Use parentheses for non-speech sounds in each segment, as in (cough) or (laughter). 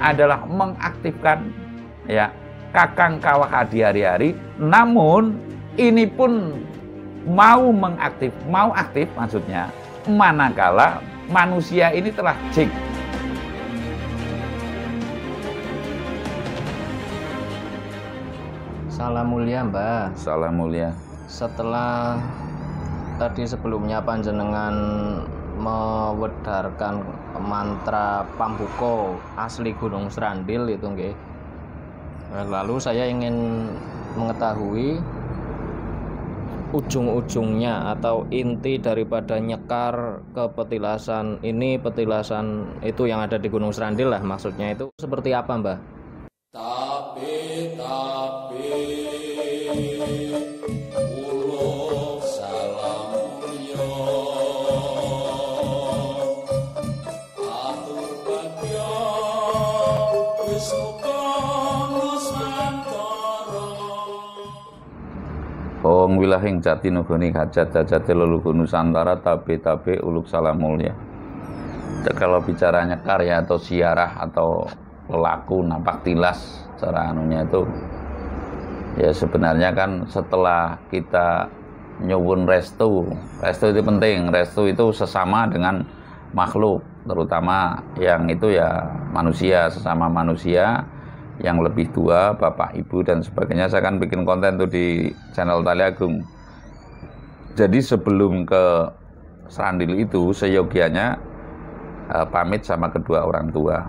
adalah mengaktifkan ya kakang kawah hadi hari-hari. Namun ini pun mau mengaktif, mau aktif maksudnya manakala manusia ini telah cek. Salam mulia mbak Salam mulia. Setelah tadi sebelumnya panjenengan mewedarkan mantra Pambuko asli Gunung Serandil itu nggih. Nah, lalu saya ingin mengetahui ujung-ujungnya atau inti daripada nyekar ke petilasan ini petilasan itu yang ada di Gunung Serandil lah maksudnya itu seperti apa Mbah? Tapi tapi Ong wilahing jati nugoni hajat jajate leluhur nusantara tapi tapi uluk salam mulia. Kalau bicaranya karya atau siarah atau pelaku, nampak tilas cara anunya itu ya sebenarnya kan setelah kita nyobun restu restu itu penting restu itu sesama dengan makhluk terutama yang itu ya manusia sesama manusia yang lebih tua, bapak, ibu dan sebagainya. Saya akan bikin konten tuh di channel Tali Agung. Jadi sebelum ke Serandil itu seyogianya eh, pamit sama kedua orang tua.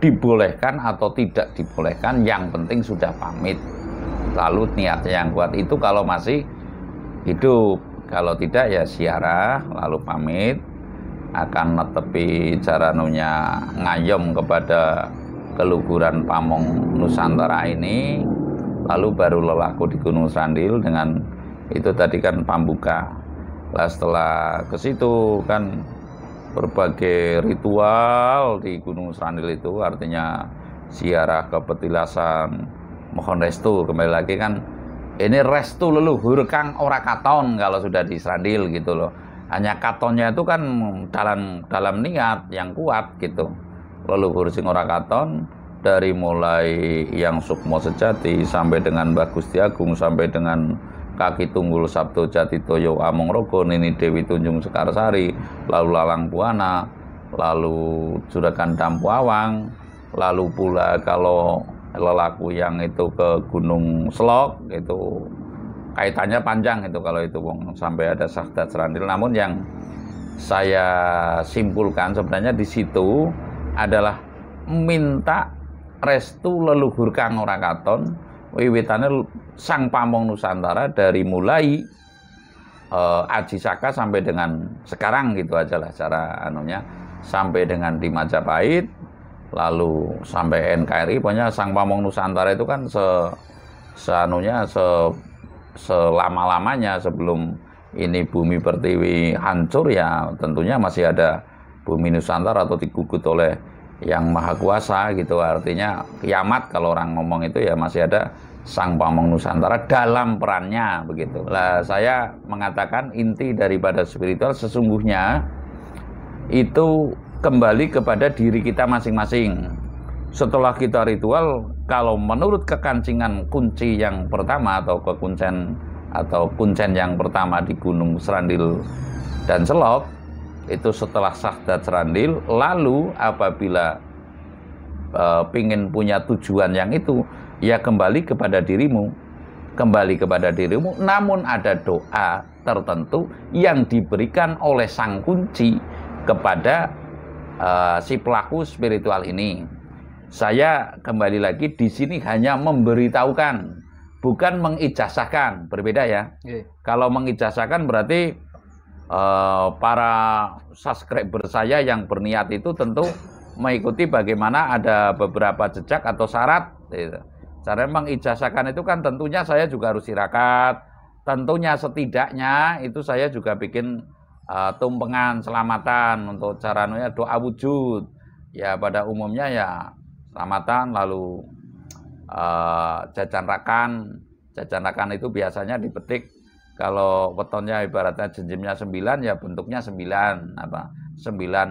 Dibolehkan atau tidak dibolehkan, yang penting sudah pamit. Lalu niatnya yang kuat itu kalau masih hidup, kalau tidak ya siarah, lalu pamit akan cara nunya ngayom kepada keluguran pamong Nusantara ini lalu baru lelaku di Gunung Sandil dengan itu tadi kan pambuka lah setelah ke situ kan berbagai ritual di Gunung Sandil itu artinya siarah ke petilasan mohon restu kembali lagi kan ini restu leluhur kang ora katon kalau sudah di Sandil gitu loh hanya katonnya itu kan dalam dalam niat yang kuat gitu leluhur sing ora katon dari mulai yang sukmo sejati sampai dengan Mbah Gusti Agung sampai dengan kaki tunggul Sabto Jati Toyo Among Rogo Nini Dewi Tunjung Sekarsari lalu Lalang Buana lalu Juragan Dampu Awang lalu pula kalau lelaku yang itu ke Gunung Selok itu kaitannya panjang itu kalau itu wong sampai ada Sahda Serandil namun yang saya simpulkan sebenarnya di situ adalah minta restu leluhur kang ora katon wiwitane sang pamong nusantara dari mulai uh, Aji Saka sampai dengan sekarang gitu aja lah cara anunya sampai dengan di Majapahit lalu sampai NKRI pokoknya sang pamong nusantara itu kan se seanunya se selama-lamanya sebelum ini bumi pertiwi hancur ya tentunya masih ada bumi Nusantara atau digugut oleh yang maha kuasa gitu artinya kiamat kalau orang ngomong itu ya masih ada sang pamong Nusantara dalam perannya begitu lah saya mengatakan inti daripada spiritual sesungguhnya itu kembali kepada diri kita masing-masing setelah kita ritual kalau menurut kekancingan kunci yang pertama atau kekuncen atau kuncen yang pertama di Gunung Serandil dan Selok itu setelah sahdat serandil lalu apabila e, pingin punya tujuan yang itu ya kembali kepada dirimu kembali kepada dirimu namun ada doa tertentu yang diberikan oleh sang kunci kepada e, si pelaku spiritual ini saya kembali lagi di sini hanya memberitahukan bukan mengijazahkan berbeda ya yeah. kalau mengijazahkan berarti Eh, para subscriber saya yang berniat itu tentu mengikuti bagaimana ada beberapa jejak atau syarat. Gitu. Cara memang itu kan tentunya saya juga harus sirakat. Tentunya setidaknya itu saya juga bikin uh, tumpengan selamatan untuk caranya doa wujud. Ya pada umumnya ya selamatan lalu uh, jajan rakan. Jajan rakan itu biasanya dipetik kalau wetonnya ibaratnya jenjimnya sembilan, ya bentuknya sembilan apa? sembilan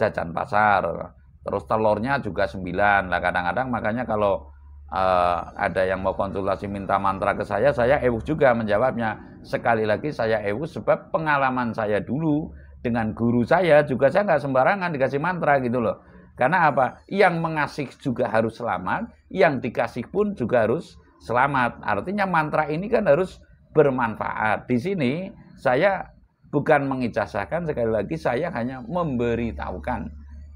jajan pasar. Terus telurnya juga sembilan Lah kadang-kadang makanya kalau uh, ada yang mau konsultasi minta mantra ke saya, saya ewu juga menjawabnya. Sekali lagi saya ewu sebab pengalaman saya dulu dengan guru saya juga saya nggak sembarangan dikasih mantra gitu loh. Karena apa? Yang mengasih juga harus selamat, yang dikasih pun juga harus selamat. Artinya mantra ini kan harus bermanfaat. Di sini saya bukan mengijazahkan sekali lagi saya hanya memberitahukan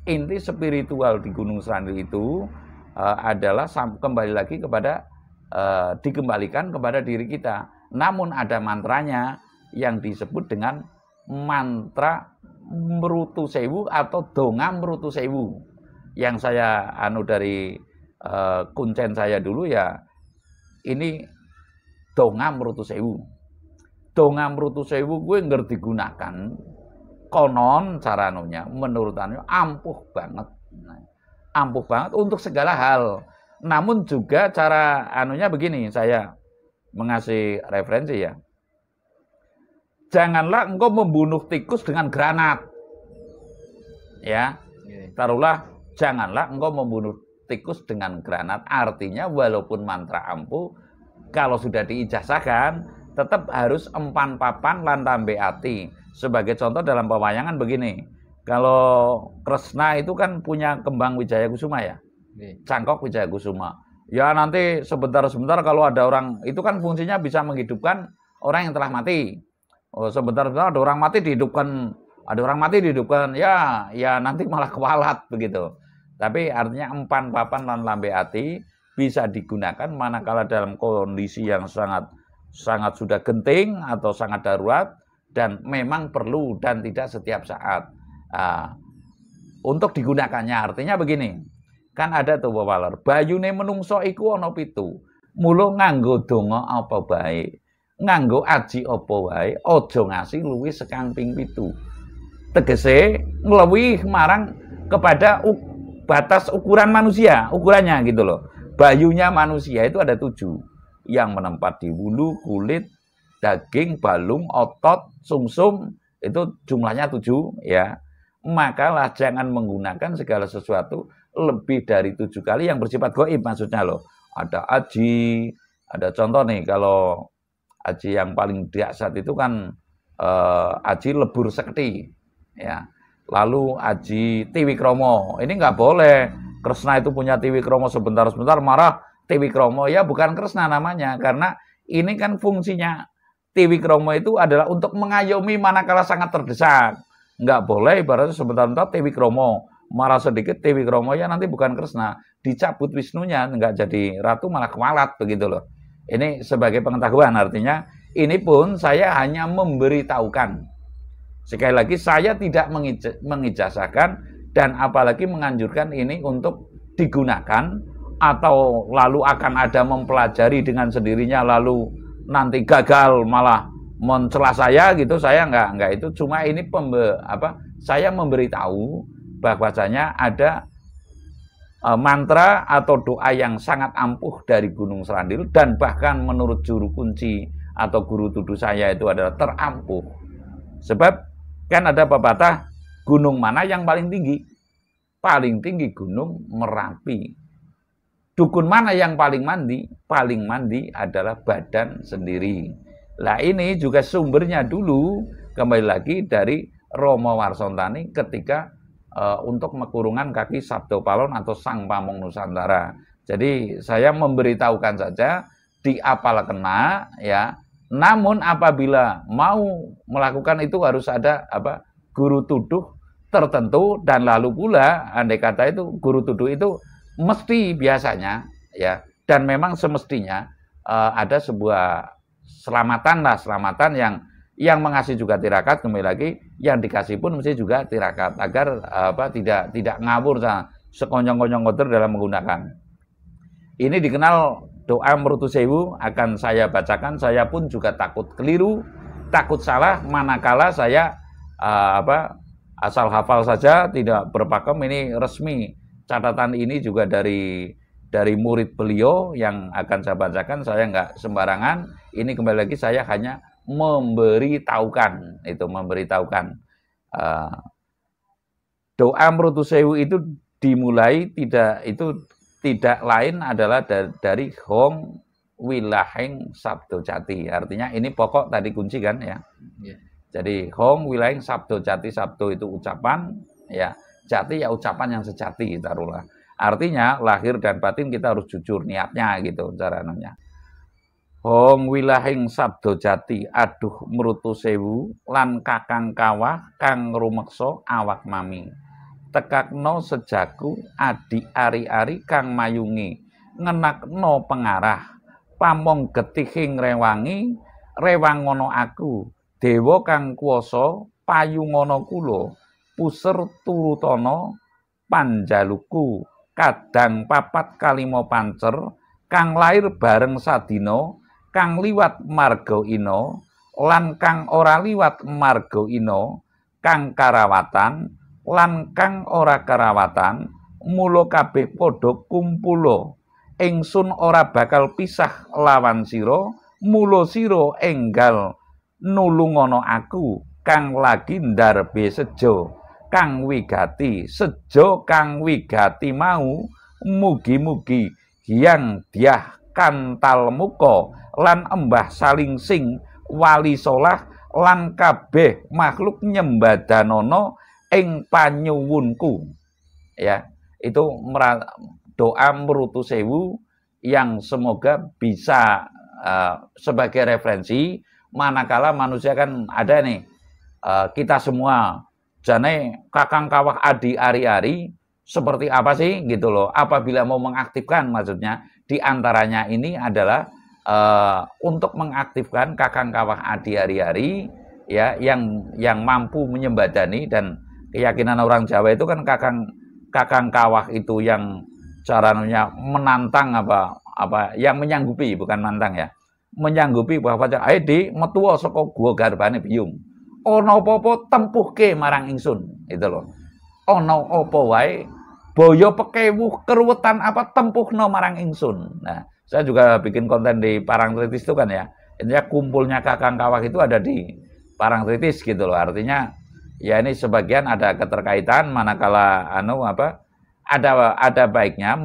inti spiritual di Gunung Serandu itu uh, adalah kembali lagi kepada uh, dikembalikan kepada diri kita. Namun ada mantranya yang disebut dengan mantra merutu sewu atau donga merutu sewu. Yang saya anu dari uh, kuncen saya dulu ya ini donga merutu sewu. Donga merutu sewu gue ngerti gunakan konon caranonya menurut anu ampuh banget. ampuh banget untuk segala hal. Namun juga cara anunya begini, saya mengasih referensi ya. Janganlah engkau membunuh tikus dengan granat. Ya. Iya. Taruhlah janganlah engkau membunuh tikus dengan granat. Artinya walaupun mantra ampuh kalau sudah diijazahkan tetap harus empan papan lan tambe ati. Sebagai contoh dalam pewayangan begini. Kalau Kresna itu kan punya kembang Wijaya Kusuma ya. Cangkok iya. Wijaya Kusuma. Ya nanti sebentar-sebentar kalau ada orang itu kan fungsinya bisa menghidupkan orang yang telah mati. Oh, sebentar-sebentar ada orang mati dihidupkan, ada orang mati dihidupkan. Ya, ya nanti malah kewalat begitu. Tapi artinya empan papan lan lambe ati bisa digunakan manakala dalam kondisi yang sangat sangat sudah genting atau sangat darurat dan memang perlu dan tidak setiap saat uh, untuk digunakannya artinya begini kan ada tuh bawaler bayune menungso iku ono pitu mulu nganggo donga apa baik nganggo aji apa wae aja ngasi luwih sekangping pitu tegese nglewih marang kepada batas ukuran manusia ukurannya gitu loh Bayunya manusia itu ada tujuh. Yang menempat di bulu, kulit, daging, balung, otot, sumsum. itu jumlahnya tujuh ya. maka lah jangan menggunakan segala sesuatu lebih dari tujuh kali yang bersifat goib maksudnya loh. Ada aji, ada contoh nih kalau aji yang paling diaksat itu kan eh, aji lebur sekti ya lalu aji tiwikromo ini nggak boleh Kresna itu punya TV Kromo sebentar-sebentar marah TV Kromo ya bukan Kresna namanya karena ini kan fungsinya TV Kromo itu adalah untuk mengayomi manakala sangat terdesak. Nggak boleh ibaratnya sebentar-bentar TV Kromo marah sedikit TV Kromo ya nanti bukan Kresna dicabut Wisnunya nggak jadi ratu malah kewalat begitu loh. Ini sebagai pengetahuan artinya ini pun saya hanya memberitahukan. Sekali lagi saya tidak mengijazahkan dan apalagi menganjurkan ini untuk digunakan atau lalu akan ada mempelajari dengan sendirinya lalu nanti gagal malah mencela saya gitu saya nggak nggak itu cuma ini pembe, apa saya memberitahu bahwasanya ada e, mantra atau doa yang sangat ampuh dari Gunung Serandil dan bahkan menurut juru kunci atau guru tuduh saya itu adalah terampuh sebab kan ada pepatah Gunung mana yang paling tinggi? Paling tinggi Gunung Merapi. Dukun mana yang paling mandi? Paling mandi adalah badan sendiri. Lah ini juga sumbernya dulu kembali lagi dari Romo Warsontani ketika e, untuk mekurungan kaki Sabdo Palon atau Sang Pamong Nusantara. Jadi saya memberitahukan saja di apal kena ya. Namun apabila mau melakukan itu harus ada apa? guru tuduh tertentu dan lalu pula andai kata itu guru tuduh itu mesti biasanya ya dan memang semestinya uh, ada sebuah selamatan lah selamatan yang yang mengasih juga tirakat kembali lagi yang dikasih pun mesti juga tirakat agar eh, apa tidak tidak ngabur nah, sekonyong-konyong kotor dalam menggunakan ini dikenal doa merutu sewu akan saya bacakan saya pun juga takut keliru takut salah manakala saya uh, apa asal hafal saja tidak berpakem ini resmi catatan ini juga dari dari murid beliau yang akan saya bacakan saya nggak sembarangan ini kembali lagi saya hanya memberitahukan itu memberitahukan uh, doa merutu sewu itu dimulai tidak itu tidak lain adalah dari, dari Hong Wilaheng Sabdo Jati. Artinya ini pokok tadi kunci kan ya. Yeah. Jadi home wilayah sabdo jati sabdo itu ucapan ya jati ya ucapan yang sejati taruhlah. Artinya lahir dan batin kita harus jujur niatnya gitu cara Hong wilahing sabdo jati aduh merutu sewu lan kakang kawah kang rumekso awak mami. Tekakno sejaku adi ari-ari kang mayungi ngenakno pengarah pamong getihing rewangi rewangono aku dewa kang kuasa payungana kula puser turutana panjaluku kadang papat kalimo pancer kang lair bareng sadina kang liwat marga ina lan kang ora liwat marga ina kang karawatan lan kang ora karawatan mulo kabeh padha kumpulo, ingsun ora bakal pisah lawan sira mulo sira enggal nulungono aku kang lagi ndarbe sejo kang wigati sejo kang wigati mau mugi-mugi yang dia kantal muko lan embah saling sing wali solah lan kabeh makhluk nyembah danono ing panyuwunku ya itu doa merutu sewu yang semoga bisa uh, sebagai referensi manakala manusia kan ada nih uh, kita semua jane kakang kawah adi ari-ari seperti apa sih gitu loh apabila mau mengaktifkan maksudnya diantaranya ini adalah uh, untuk mengaktifkan kakang kawah adi ari-ari ya yang yang mampu menyembadani dan keyakinan orang Jawa itu kan kakang kakang kawah itu yang caranya menantang apa apa yang menyanggupi bukan mantang ya menyanggupi bahwa ae di metua saka gua garbane biyung. ono popo tempuh ke marang ingsun. Itu loh. ono opo wae boyo pekewu keruwetan apa tempuh no marang ingsun. Nah, saya juga bikin konten di parang tritis itu kan ya. Intinya kumpulnya kakang kawah itu ada di parang tritis gitu loh. Artinya ya ini sebagian ada keterkaitan manakala anu apa ada ada baiknya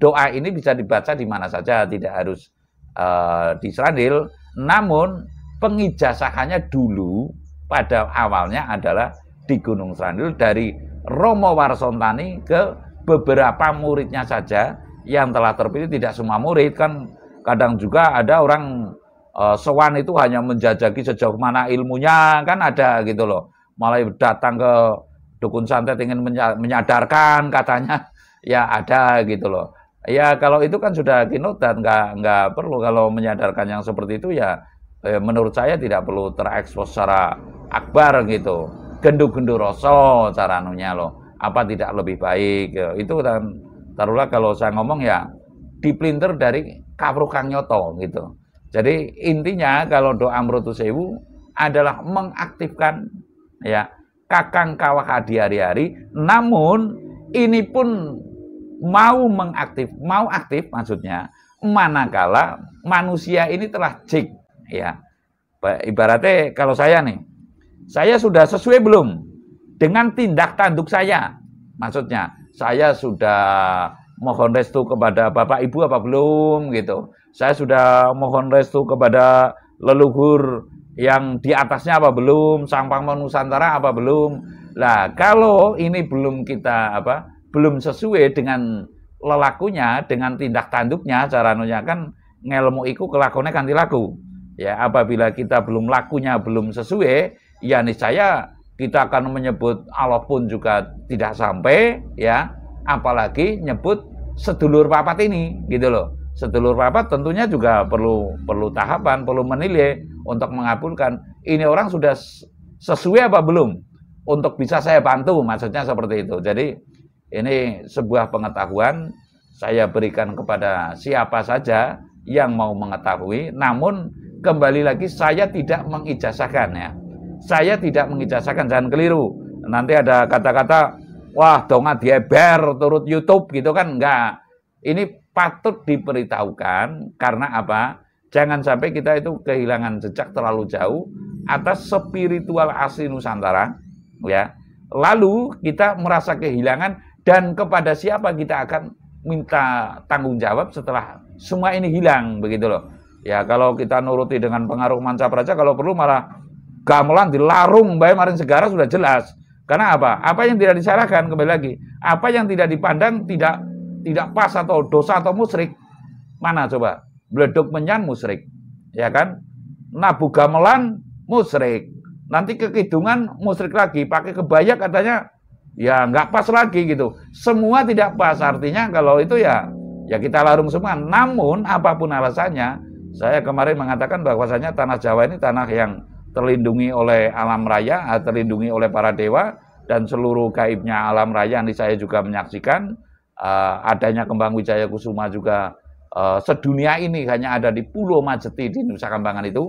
doa ini bisa dibaca di mana saja tidak harus uh, di Israel, namun pengijasahannya dulu pada awalnya adalah di Gunung Serandil dari Romo Warsontani ke beberapa muridnya saja yang telah terpilih tidak semua murid kan kadang juga ada orang e, sowan itu hanya menjajaki sejauh mana ilmunya kan ada gitu loh malah datang ke dukun santet ingin menyadarkan katanya (laughs) ya ada gitu loh Ya kalau itu kan sudah dan nggak nggak perlu kalau menyadarkan yang seperti itu ya eh, menurut saya tidak perlu terekspos secara akbar gitu. Gendu-gendu rosol cara anunya loh. Apa tidak lebih baik? Gitu. Itu dan taruhlah kalau saya ngomong ya diplinter dari kabru kang nyoto gitu. Jadi intinya kalau doa merutu sewu adalah mengaktifkan ya kakang kawah hari-hari. Namun ini pun mau mengaktif, mau aktif maksudnya manakala manusia ini telah cek, ya. Ibaratnya kalau saya nih, saya sudah sesuai belum dengan tindak tanduk saya? Maksudnya saya sudah mohon restu kepada Bapak Ibu apa belum gitu. Saya sudah mohon restu kepada leluhur yang di atasnya apa belum, sang paman Nusantara apa belum. lah kalau ini belum kita apa belum sesuai dengan lelakunya, dengan tindak tanduknya, cara caranya kan ngelmu iku kelakonnya kanti laku. Ya, apabila kita belum lakunya belum sesuai, ya niscaya kita akan menyebut Allah pun juga tidak sampai, ya. Apalagi nyebut sedulur papat ini, gitu loh. Sedulur papat tentunya juga perlu perlu tahapan, perlu menilai untuk mengabulkan ini orang sudah sesuai apa belum untuk bisa saya bantu, maksudnya seperti itu. Jadi ini sebuah pengetahuan saya berikan kepada siapa saja yang mau mengetahui, namun kembali lagi saya tidak mengijazahkan ya. Saya tidak mengijazahkan, jangan keliru. Nanti ada kata-kata, wah donga dieber turut YouTube gitu kan, enggak. Ini patut diberitahukan karena apa? Jangan sampai kita itu kehilangan jejak terlalu jauh atas spiritual asli Nusantara, ya. Lalu kita merasa kehilangan dan kepada siapa kita akan minta tanggung jawab setelah semua ini hilang begitu loh. Ya kalau kita nuruti dengan pengaruh manca praja kalau perlu malah gamelan dilarung bayi marin segara sudah jelas. Karena apa? Apa yang tidak disyarahkan kembali lagi, apa yang tidak dipandang tidak tidak pas atau dosa atau musrik mana coba? Bleduk menyan musrik ya kan? Nabu gamelan musrik Nanti kekidungan musrik lagi, pakai kebaya katanya ya nggak pas lagi gitu. Semua tidak pas. Artinya kalau itu ya ya kita larung semua. Namun apapun alasannya, saya kemarin mengatakan bahwasanya tanah Jawa ini tanah yang terlindungi oleh alam raya, terlindungi oleh para dewa dan seluruh gaibnya alam raya ini saya juga menyaksikan uh, adanya kembang wijaya kusuma juga uh, sedunia ini hanya ada di Pulau Majeti di Nusa Kambangan itu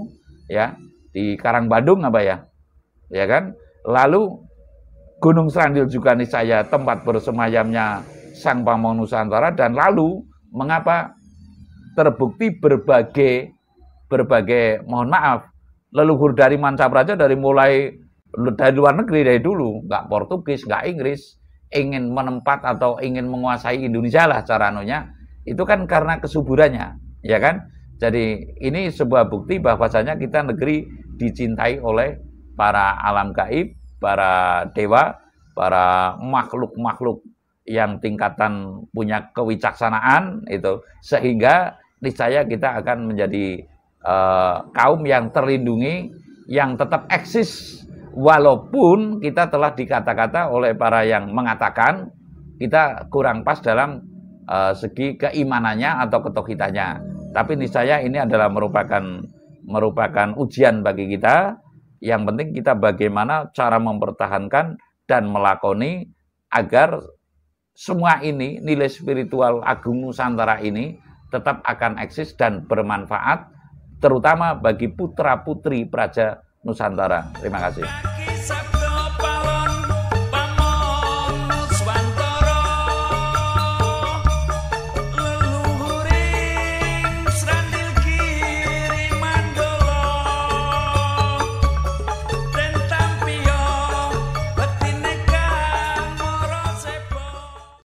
ya di Karang Badung apa ya ya kan lalu Gunung Serandil juga saya tempat bersemayamnya Sang Pamong Nusantara dan lalu mengapa terbukti berbagai berbagai mohon maaf leluhur dari Manca Praja dari mulai dari luar negeri dari dulu nggak Portugis nggak Inggris ingin menempat atau ingin menguasai Indonesia lah caranya itu kan karena kesuburannya ya kan jadi ini sebuah bukti bahwasanya kita negeri dicintai oleh para alam gaib para dewa, para makhluk-makhluk yang tingkatan punya kewicaksanaan itu sehingga niscaya kita akan menjadi uh, kaum yang terlindungi yang tetap eksis walaupun kita telah dikata-kata oleh para yang mengatakan kita kurang pas dalam uh, segi keimanannya atau ketokitanya tapi niscaya ini adalah merupakan merupakan ujian bagi kita yang penting kita bagaimana cara mempertahankan dan melakoni agar semua ini, nilai spiritual agung Nusantara ini tetap akan eksis dan bermanfaat terutama bagi putra-putri Praja Nusantara. Terima kasih.